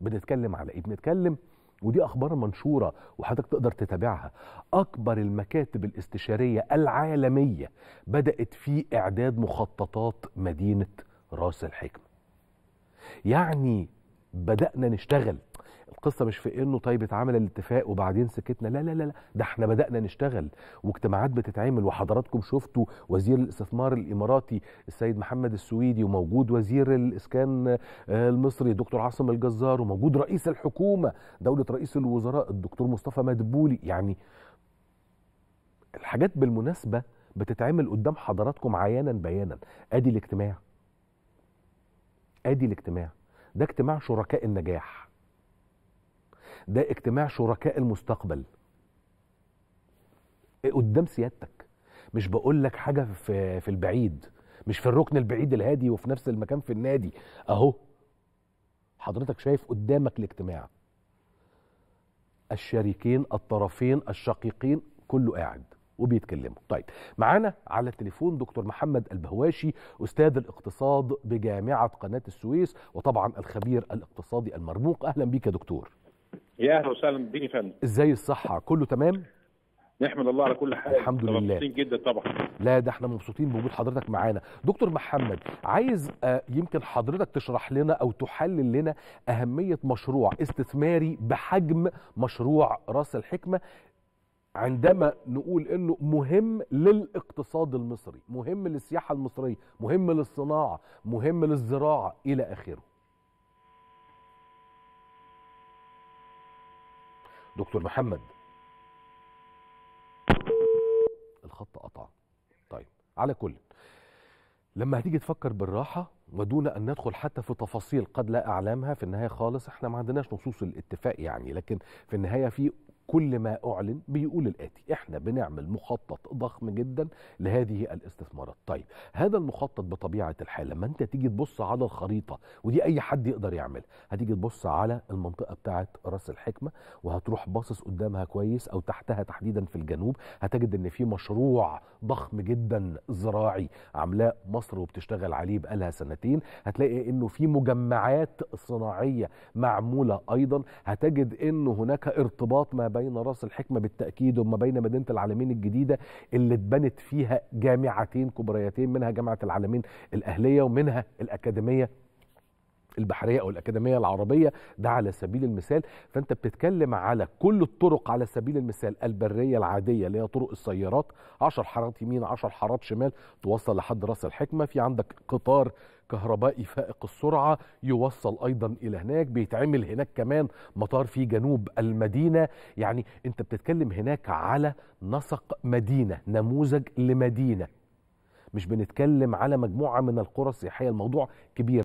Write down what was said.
بنتكلم على ايه بنتكلم ودي اخبار منشوره وحضرتك تقدر تتابعها اكبر المكاتب الاستشاريه العالميه بدات في اعداد مخططات مدينه راس الحكمه يعني بدانا نشتغل القصه مش في انه طيب اتعمل الاتفاق وبعدين سكتنا لا لا لا, ده احنا بدانا نشتغل واجتماعات بتتعمل وحضراتكم شفتوا وزير الاستثمار الاماراتي السيد محمد السويدي وموجود وزير الاسكان آه، المصري دكتور عاصم الجزار وموجود رئيس الحكومه دوله رئيس الوزراء الدكتور مصطفى مدبولي يعني الحاجات بالمناسبه بتتعمل قدام حضراتكم عيانا بيانا ادي الاجتماع ادي الاجتماع ده اجتماع شركاء النجاح ده اجتماع شركاء المستقبل قدام سيادتك مش بقول لك حاجه في في البعيد مش في الركن البعيد الهادي وفي نفس المكان في النادي اهو حضرتك شايف قدامك الاجتماع الشريكين الطرفين الشقيقين كله قاعد وبيتكلموا طيب معانا على التليفون دكتور محمد البهواشي استاذ الاقتصاد بجامعه قناه السويس وطبعا الخبير الاقتصادي المرموق اهلا بيك يا دكتور يا اهلا وسهلا بيك يا فندم ازاي الصحه كله تمام نحمد الله على كل حال الحمد لله مبسوطين جدا طبعا لا ده احنا مبسوطين بوجود حضرتك معانا دكتور محمد عايز آه، يمكن حضرتك تشرح لنا او تحلل لنا اهميه مشروع استثماري بحجم مشروع راس الحكمه عندما نقول انه مهم للاقتصاد المصري مهم للسياحه المصريه مهم للصناعه مهم للزراعه الى اخره دكتور محمد الخط قطع طيب على كل لما هتيجي تفكر بالراحة ودون أن ندخل حتى في تفاصيل قد لا أعلامها في النهاية خالص احنا ما عندناش نصوص الاتفاق يعني لكن في النهاية في كل ما أعلن بيقول الآتي إحنا بنعمل مخطط ضخم جدا لهذه الاستثمارات طيب هذا المخطط بطبيعة الحال لما أنت تيجي تبص على الخريطة ودي أي حد يقدر يعملها هتيجي تبص على المنطقة بتاعة راس الحكمة وهتروح باصص قدامها كويس أو تحتها تحديدا في الجنوب هتجد إن في مشروع ضخم جدا زراعي عاملاه مصر وبتشتغل عليه بقالها سنتين هتلاقي إنه في مجمعات صناعية معمولة أيضا هتجد إنه هناك ارتباط ما بين بين راس الحكمه بالتاكيد وما بين مدينه العالمين الجديده اللي اتبنت فيها جامعتين كبريتين منها جامعه العالمين الاهليه ومنها الاكاديميه البحريه او الاكاديميه العربيه ده على سبيل المثال فانت بتتكلم على كل الطرق على سبيل المثال البريه العاديه اللي هي طرق السيارات 10 حارات يمين 10 حارات شمال توصل لحد راس الحكمه في عندك قطار كهربائي فائق السرعة يوصل أيضا إلى هناك بيتعمل هناك كمان مطار في جنوب المدينة يعني أنت بتتكلم هناك على نسق مدينة نموذج لمدينة مش بنتكلم على مجموعة من القرى السياحية الموضوع كبير